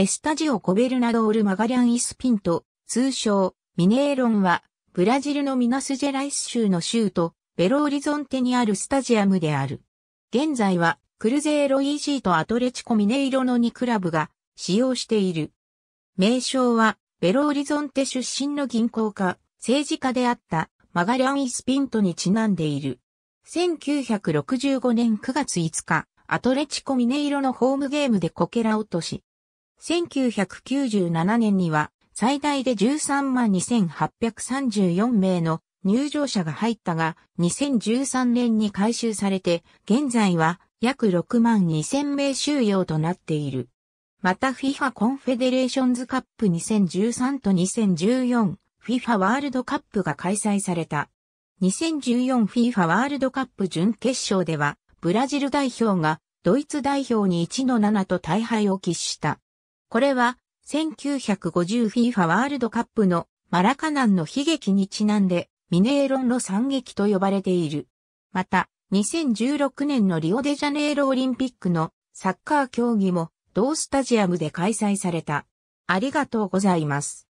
エスタジオ・コベルナドール・マガリャン・イスピント、通称、ミネーロンは、ブラジルのミナスジェライス州の州都、ベローリゾンテにあるスタジアムである。現在は、クルゼーロイジーとアトレチコ・ミネイロの2クラブが使用している。名称は、ベローリゾンテ出身の銀行家、政治家であったマガリャン・イスピントにちなんでいる。1965年9月5日、アトレチコ・ミネイロのホームゲームでこけら落とし、1997年には最大で13万2834名の入場者が入ったが、2013年に改修されて、現在は約6万2000名収容となっている。また FIFA コンフェデレーションズカップ2013と 2014FIFA ワールドカップが開催された。2014FIFA ワールドカップ準決勝では、ブラジル代表がドイツ代表に1の7と大敗を喫した。これは 1950FIFA ワールドカップのマラカナンの悲劇にちなんでミネーロンの惨劇と呼ばれている。また、2016年のリオデジャネイロオリンピックのサッカー競技も同スタジアムで開催された。ありがとうございます。